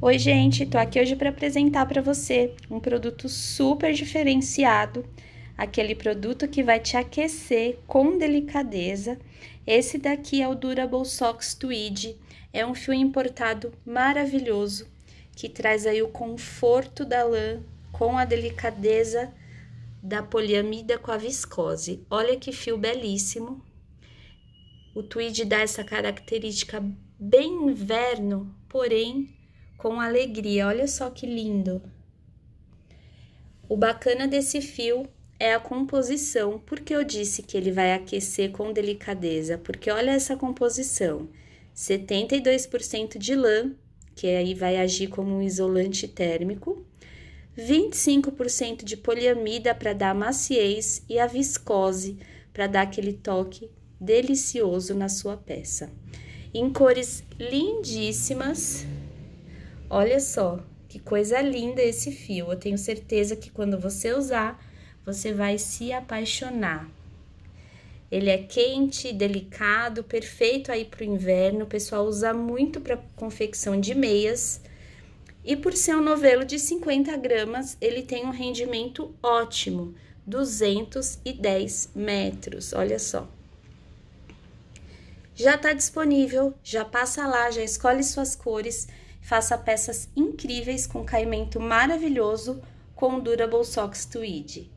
Oi, gente, tô aqui hoje para apresentar para você um produto super diferenciado, aquele produto que vai te aquecer com delicadeza. Esse daqui é o Durable Socks Tweed, é um fio importado maravilhoso que traz aí o conforto da lã com a delicadeza da poliamida com a viscose. Olha que fio belíssimo. O tweed dá essa característica bem inverno, porém com alegria. Olha só que lindo! O bacana desse fio é a composição. porque eu disse que ele vai aquecer com delicadeza? Porque olha essa composição: 72% de lã, que aí vai agir como um isolante térmico, 25% de poliamida para dar maciez e a viscose para dar aquele toque delicioso na sua peça. Em cores lindíssimas. Olha só, que coisa linda esse fio. Eu tenho certeza que quando você usar, você vai se apaixonar. Ele é quente, delicado, perfeito aí para o inverno. O pessoal usa muito para confecção de meias. E por ser um novelo de 50 gramas, ele tem um rendimento ótimo, 210 metros, olha só. Já está disponível, já passa lá, já escolhe suas cores. Faça peças incríveis com caimento maravilhoso com o Durable Socks Tweed.